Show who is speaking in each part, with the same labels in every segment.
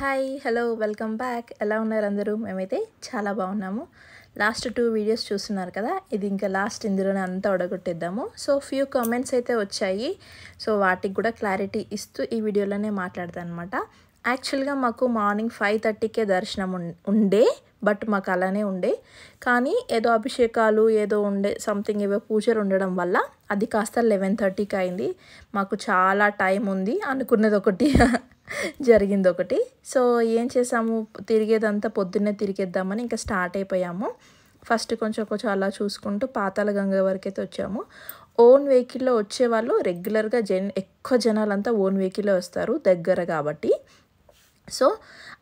Speaker 1: hi hello welcome back ఎలా ఉన్నారు అందరూ మేమైతే చాలా బాగున్నాము లాస్ట్ టూ వీడియోస్ చూస్తున్నారు కదా ఇది ఇంకా లాస్ట్ ఇందులోనే అంతా ఒడగొట్టేద్దాము సో ఫ్యూ కామెంట్స్ అయితే వచ్చాయి సో వాటికి కూడా క్లారిటీ ఇస్తూ ఈ వీడియోలోనే మాట్లాడతాను అనమాట యాక్చువల్గా మాకు మార్నింగ్ ఫైవ్ థర్టీకే దర్శనం ఉండే బట్ మాకు అలానే ఉండే కానీ ఏదో అభిషేకాలు ఏదో ఉండే సంథింగ్ ఏవో పూజలు ఉండడం వల్ల అది కాస్త లెవెన్ థర్టీకి అయింది మాకు చాలా టైం ఉంది అనుకున్నది ఒకటి జరిగింది ఒకటి సో ఏం చేసాము తిరిగేదంతా పొద్దున్నే తిరిగేద్దామని ఇంకా స్టార్ట్ అయిపోయాము ఫస్ట్ కొంచెం కొంచెం అలా చూసుకుంటూ పాతాల గంగ వరకైతే వచ్చాము ఓన్ వెహికల్లో వచ్చేవాళ్ళు రెగ్యులర్గా జన్ ఎక్కువ జనాలంతా ఓన్ వెహికల్లో వస్తారు దగ్గర కాబట్టి సో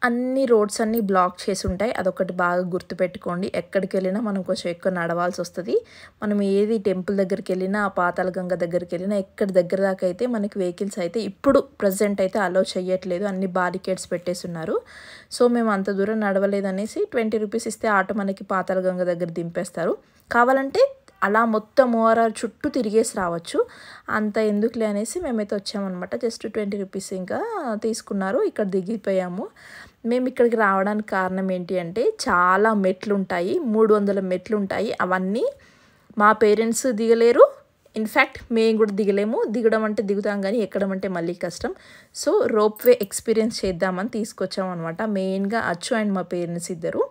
Speaker 1: అన్ని రోడ్స్ అన్నీ బ్లాక్ చేసి ఉంటాయి అదొకటి బాగా గుర్తుపెట్టుకోండి ఎక్కడికి వెళ్ళినా మనం కొంచెం ఎక్కువ నడవాల్సి వస్తుంది మనం ఏది టెంపుల్ దగ్గరికి వెళ్ళినా పాతాల గంగ దగ్గరికి వెళ్ళినా ఎక్కడి దగ్గర దాకా అయితే మనకి వెహికల్స్ అయితే ఇప్పుడు ప్రజెంట్ అయితే అలో చేయట్లేదు అన్ని బారికేడ్స్ పెట్టేస్తున్నారు సో మేము అంత దూరం నడవలేదనేసి ట్వంటీ రూపీస్ ఇస్తే ఆటో మనకి పాతాల గంగ దగ్గర దింపేస్తారు కావాలంటే అలా మొత్తం ఓఆర్ఆర్ చుట్టూ తిరిగేసి రావచ్చు అంత ఎందుకులే అనేసి మేమైతే వచ్చామన్నమాట జస్ట్ ట్వంటీ రూపీస్ ఇంకా తీసుకున్నారు ఇక్కడ దిగిపోయాము మేము ఇక్కడికి రావడానికి కారణం ఏంటి అంటే చాలా మెట్లు ఉంటాయి మూడు వందల మెట్లు ఉంటాయి అవన్నీ మా పేరెంట్స్ దిగలేరు ఇన్ఫ్యాక్ట్ మేము కూడా దిగలేము దిగడం అంటే దిగుతాం కానీ ఎక్కడం అంటే మళ్ళీ కష్టం సో రోప్వే ఎక్స్పీరియన్స్ చేద్దామని తీసుకొచ్చాం అనమాట మెయిన్గా అచ్చు అండ్ మా పేరెంట్స్ ఇద్దరు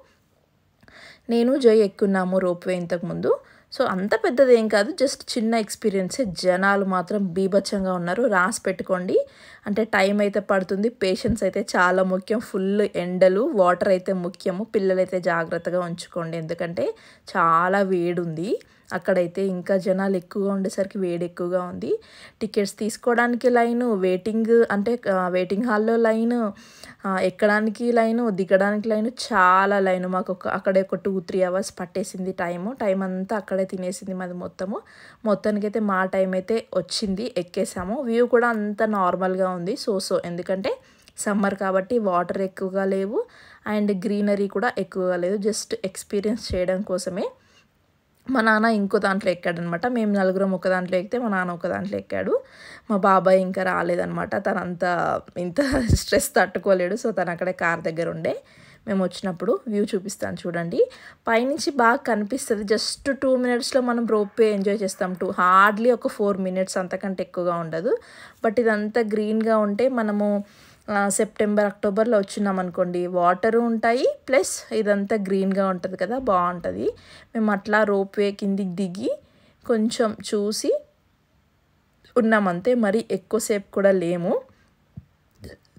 Speaker 1: నేను జై ఎక్కున్నాము రోప్వే ఇంతకుముందు సో అంత పెద్దది ఏం కాదు జస్ట్ చిన్న ఎక్స్పీరియన్సే జనాలు మాత్రం బీభత్సంగా ఉన్నారు రాసి పెట్టుకోండి అంటే టైం అయితే పడుతుంది పేషెన్స్ అయితే చాలా ముఖ్యం ఫుల్ ఎండలు వాటర్ అయితే ముఖ్యము పిల్లలైతే జాగ్రత్తగా ఉంచుకోండి ఎందుకంటే చాలా వేడుంది అక్కడైతే ఇంకా జనాలు ఎక్కువగా ఉండేసరికి వేడి ఎక్కువగా ఉంది టికెట్స్ తీసుకోవడానికి లైన్ వెయిటింగ్ అంటే వెయిటింగ్ హాల్లో లైన్ ఎక్కడానికి లైన్ దిగడానికి లైన్ చాలా లైన్ మాకు ఒక అక్కడే ఒక టూ త్రీ అవర్స్ పట్టేసింది టైము టైం అంతా అక్కడే తినేసింది మాది మొత్తము మొత్తానికైతే మా టైం అయితే వచ్చింది ఎక్కేసాము వ్యూ కూడా అంత నార్మల్గా ఉంది సో సో ఎందుకంటే సమ్మర్ కాబట్టి వాటర్ ఎక్కువగా లేవు అండ్ గ్రీనరీ కూడా ఎక్కువగా లేదు జస్ట్ ఎక్స్పీరియన్స్ చేయడం కోసమే మా నాన్న ఇంకో దాంట్లో ఎక్కాడనమాట మేము నలుగురం ఒక దాంట్లో ఎక్కితే మా నాన్న ఒక దాంట్లో ఎక్కాడు మా బాబాయ్ ఇంకా రాలేదనమాట తనంత ఇంత స్ట్రెస్ తట్టుకోలేడు సో తను అక్కడే కార్ దగ్గర ఉండే మేము వచ్చినప్పుడు వ్యూ చూపిస్తాను చూడండి పైనుంచి బాగా కనిపిస్తుంది జస్ట్ టూ మినిట్స్లో మనం రోప్వే ఎంజాయ్ చేస్తాం టూ హార్డ్లీ ఒక ఫోర్ మినిట్స్ అంతకంటే ఎక్కువగా ఉండదు బట్ ఇదంతా గ్రీన్గా ఉంటే మనము సెప్టెంబర్ అక్టోబర్లో వచ్చినాం అనుకోండి వాటరు ఉంటాయి ప్లస్ ఇదంతా గ్రీన్గా ఉంటుంది కదా బాగుంటుంది మేము అట్లా రోప్వే కిందికి దిగి కొంచెం చూసి ఉన్నామంతే మరి ఎక్కువసేపు కూడా లేము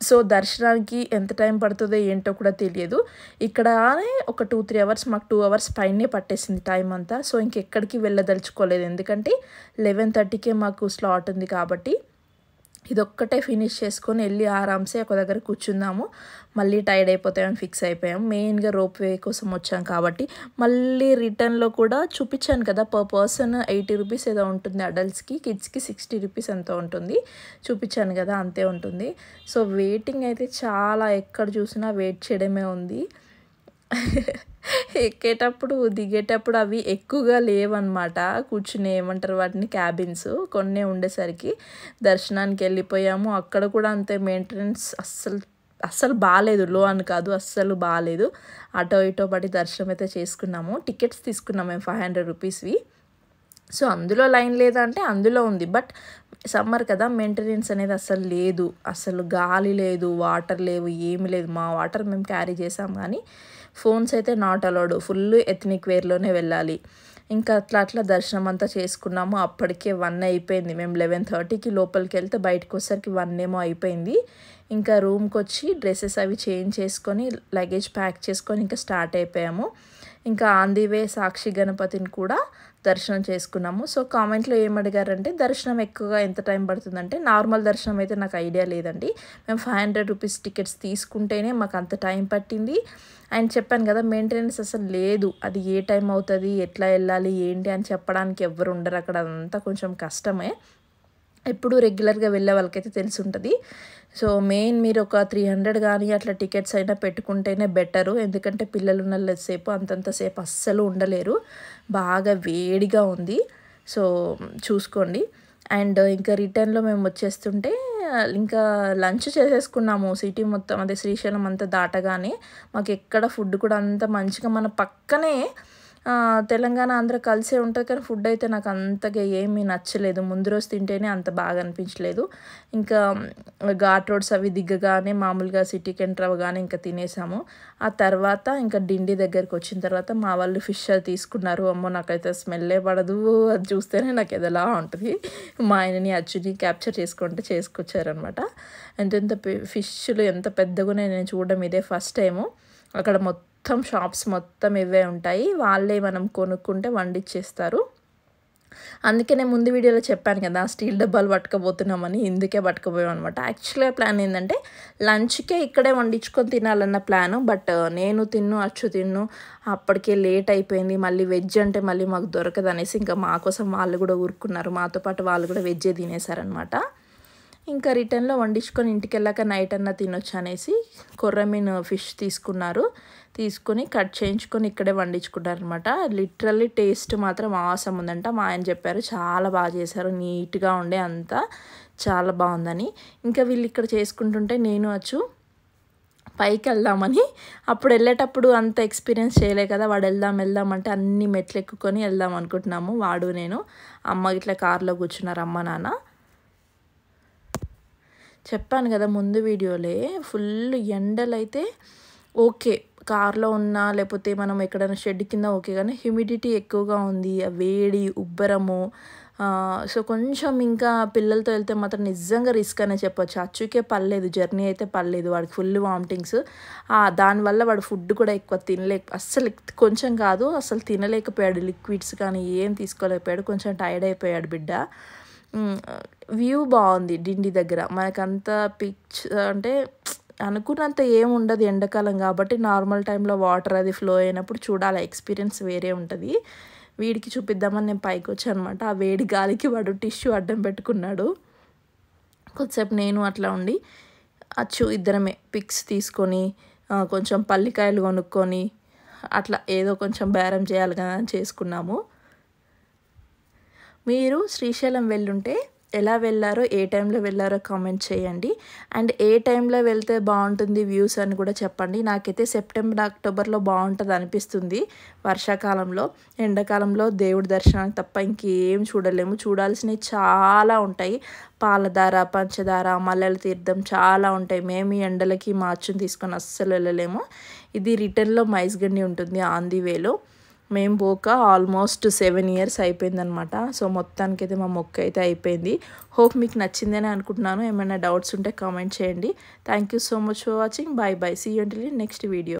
Speaker 1: సో దర్శనానికి ఎంత టైం పడుతుందో ఏంటో కూడా తెలియదు ఇక్కడ ఒక టూ త్రీ అవర్స్ మాకు టూ అవర్స్ పైనే పట్టేసింది టైం అంతా సో ఇంకెక్కడికి వెళ్ళదలుచుకోలేదు ఎందుకంటే లెవెన్ థర్టీకే మాకు స్లాట్ ఉంది కాబట్టి ఇదొక్కటే ఫినిష్ చేసుకొని వెళ్ళి ఆరామ్సే ఒక దగ్గర కూర్చుందాము మళ్ళీ టైర్డ్ అయిపోతాయని ఫిక్స్ అయిపోయాం మెయిన్గా రోప్ వే కోసం వచ్చాం కాబట్టి మళ్ళీ రిటర్న్లో కూడా చూపించాను కదా పర్ పర్సన్ ఎయిటీ రూపీస్ ఏదో ఉంటుంది అడల్ట్స్కి కిడ్స్కి సిక్స్టీ రూపీస్ ఎంత ఉంటుంది చూపించాను కదా అంతే ఉంటుంది సో వెయిటింగ్ అయితే చాలా ఎక్కడ చూసినా వెయిట్ చేయడమే ఉంది ఎక్కేటప్పుడు దిగేటప్పుడు అవి ఎక్కువగా లేవన్నమాట కూర్చుని ఏమంటారు వాటిని క్యాబిన్స్ కొన్ని ఉండేసరికి దర్శనానికి వెళ్ళిపోయాము అక్కడ కూడా అంతే మెయింటెనెన్స్ అస్సలు అస్సలు బాగాలేదు లో అని కాదు అస్సలు బాగాలేదు అటో ఇటో పడి దర్శనం అయితే చేసుకున్నాము టికెట్స్ తీసుకున్నాము మేము ఫైవ్ హండ్రెడ్ రూపీస్వి సో అందులో లైన్ లేదంటే అందులో ఉంది బట్ సమ్మర్ కదా మెయింటెనెన్స్ అనేది అసలు లేదు అసలు గాలి లేదు వాటర్ లేవు ఏమి లేదు మా వాటర్ మేము క్యారీ చేసాం కానీ ఫోన్స్ అయితే నాట్ అలౌడ్ ఫుల్ ఎథ్నిక్ వేర్లోనే వెళ్ళాలి ఇంకా అట్లా అట్లా దర్శనం అంతా చేసుకున్నాము అప్పటికే వన్ అయిపోయింది మేము లెవెన్ థర్టీకి లోపలికి వెళ్తే బయటకు వచ్చేసరికి వన్ ఏమో అయిపోయింది ఇంకా రూమ్కి వచ్చి డ్రెస్సెస్ అవి చేంజ్ చేసుకొని లగేజ్ ప్యాక్ చేసుకొని ఇంకా స్టార్ట్ అయిపోయాము ఇంకా ఆన్ సాక్షి గణపతిని కూడా దర్శనం చేసుకున్నాము సో కామెంట్లో ఏమడిగారంటే దర్శనం ఎక్కువగా ఎంత టైం పడుతుందంటే నార్మల్ దర్శనం అయితే నాకు ఐడియా లేదండి మేము ఫైవ్ హండ్రెడ్ రూపీస్ టికెట్స్ తీసుకుంటేనే మాకు అంత టైం పట్టింది అండ్ చెప్పాను కదా మెయింటెనెన్స్ అసలు లేదు అది ఏ టైం అవుతుంది ఎట్లా వెళ్ళాలి ఏంటి అని చెప్పడానికి ఎవరు ఉండరు అక్కడ అంతా కొంచెం కష్టమే ఎప్పుడు రెగ్యులర్గా వెళ్ళే వాళ్ళకైతే తెలిసి ఉంటుంది సో మెయిన్ మీరు ఒక త్రీ హండ్రెడ్ కానీ అట్లా టికెట్స్ అయినా పెట్టుకుంటేనే బెటరు ఎందుకంటే పిల్లలు ఉన్నసేపు అంతంతసేపు అస్సలు ఉండలేరు బాగా వేడిగా ఉంది సో చూసుకోండి అండ్ ఇంకా రిటర్న్లో మేము వచ్చేస్తుంటే ఇంకా లంచ్ చేసేసుకున్నాము సిటీ మొత్తం అదే శ్రీశైలం అంతా దాటగానే మాకు ఎక్కడ ఫుడ్ కూడా అంత మంచిగా మన పక్కనే తెలంగాణ ఆంధ్ర కలిసే ఉంటుంది కానీ ఫుడ్ అయితే నాకు అంతగా ఏమీ నచ్చలేదు ముందు రోజు తింటేనే అంత బాగా అనిపించలేదు ఇంకా ఘాట్ రోడ్స్ అవి దిగ్గగానే మామూలుగా సిటీకి ఎంటర్ అవ్వగానే ఇంకా తినేసాము ఆ తర్వాత ఇంకా డిండి దగ్గరికి వచ్చిన తర్వాత మా వాళ్ళు ఫిష్ అది తీసుకున్నారు అమ్మో నాకైతే స్మెల్లే పడదు అది చూస్తేనే నాకు ఎదలా ఉంటుంది మా ఆయనని అచ్చుని క్యాప్చర్ చేసుకుంటే చేసుకొచ్చారనమాట ఎంతెంత ఫిష్లు ఎంత పెద్దగా నేను చూడడం ఇదే ఫస్ట్ టైము అక్కడ మొత్తం మొత్తం షాప్స్ మొత్తం ఇవే ఉంటాయి వాళ్ళే మనం కొనుక్కుంటే వండిచ్చేస్తారు అందుకే నేను ముందు వీడియోలో చెప్పాను కదా స్టీల్ డబ్బాలు పట్టుకపోతున్నామని ఇందుకే పట్టుకుపోయాం అనమాట యాక్చువల్గా ప్లాన్ ఏంటంటే లంచ్కే ఇక్కడే వండించుకొని తినాలన్న ప్లాను బట్ నేను తిన్ను అచ్చు తిన్ను అప్పటికే లేట్ అయిపోయింది మళ్ళీ వెజ్ అంటే మళ్ళీ మాకు అనేసి ఇంకా మా కోసం వాళ్ళు కూడా ఊరుకున్నారు మాతో పాటు వాళ్ళు కూడా వెజ్జే తినేశారనమాట ఇంకా రిటర్న్లో వండించుకొని ఇంటికి వెళ్ళాక నైట్ అన్న తినొచ్చు అనేసి కొర్రమీన్ ఫిష్ తీసుకున్నారు తీసుకొని కట్ చేయించుకొని ఇక్కడే వండించుకుంటారు అనమాట లిటరల్లీ టేస్ట్ మాత్రం ఆసం ఉందంట మా ఆయన చెప్పారు చాలా బాగా చేశారు నీట్గా ఉండే అంతా చాలా బాగుందని ఇంకా వీళ్ళు ఇక్కడ చేసుకుంటుంటే నేను వచ్చు పైకి వెళ్దామని అప్పుడు వెళ్ళేటప్పుడు అంత ఎక్స్పీరియన్స్ చేయలే కదా వాడు వెళ్దాం వెళ్దాం అంటే అన్ని మెట్లు ఎక్కుకొని వెళ్దాం అనుకుంటున్నాము వాడు నేను అమ్మ ఇట్లా కారులో కూర్చున్నారు అమ్మ నాన్న చెప్పాను కదా ముందు వీడియోలే ఫుల్ ఎండలైతే ఓకే కార్లో ఉన్నా లేకపోతే మనం ఎక్కడైనా షెడ్ కింద ఓకే కానీ హ్యూమిడిటీ ఎక్కువగా ఉంది వేడి ఉబ్బరము సో కొంచెం ఇంకా పిల్లలతో వెళ్తే మాత్రం నిజంగా రిస్క్ అనే చెప్పొచ్చు అచ్చుకే పర్లేదు జర్నీ అయితే పర్లేదు వాడికి ఫుల్ వామిటింగ్స్ దానివల్ల వాడు ఫుడ్ కూడా ఎక్కువ తినలే అస్సలు కొంచెం కాదు అసలు తినలేకపోయాడు లిక్విడ్స్ కానీ ఏం తీసుకోలేకపోయాడు కొంచెం టైర్డ్ అయిపోయాడు బిడ్డ వ్యూ బాగుంది డిండి దగ్గర మనకంత పిచ్ అంటే అనుకున్నంత ఏం ఉండదు ఎండాకాలం కాబట్టి నార్మల్ టైంలో వాటర్ అది ఫ్లో అయినప్పుడు చూడాలి ఎక్స్పీరియన్స్ వేరే ఉంటుంది వీడికి చూపిద్దామని నేను పైకి వచ్చాను అనమాట ఆ వేడి గాలికి వాడు టిష్యూ అడ్డం పెట్టుకున్నాడు కొద్దిసేపు నేను అట్లా ఉండి అచ్చు ఇద్దరమే పిక్స్ తీసుకొని కొంచెం పల్లికాయలు కొనుక్కొని అట్లా ఏదో కొంచెం బేరం చేయాలి కదా అని చేసుకున్నాము మీరు శ్రీశైలం వెళ్ళుంటే ఎలా వెళ్ళారో ఏ టైంలో వెళ్ళారో కామెంట్ చేయండి అండ్ ఏ టైంలో వెళ్తే బాగుంటుంది వ్యూస్ అని కూడా చెప్పండి నాకైతే సెప్టెంబర్ అక్టోబర్లో బాగుంటుంది అనిపిస్తుంది వర్షాకాలంలో ఎండాకాలంలో దేవుడి దర్శనం తప్ప ఇంకేం చూడలేము చూడాల్సినవి చాలా ఉంటాయి పాలధార పంచదార మల్లెల తీర్థం చాలా ఉంటాయి మేము ఈ ఎండలకి మార్చుని తీసుకొని అస్సలు వెళ్ళలేము ఇది రిటర్న్లో మైస్గండి ఉంటుంది ఆన్ ది వేలో మేము పోక ఆల్మోస్ట్ సెవెన్ ఇయర్స్ అయిపోయిందనమాట సో మొత్తానికి అయితే మా మొక్క అయితే అయిపోయింది హోప్ మీకు నచ్చిందని అనుకుంటున్నాను ఏమైనా డౌట్స్ ఉంటే కామెంట్ చేయండి thank so much for watching bye bye see అంటే నెక్స్ట్ వీడియో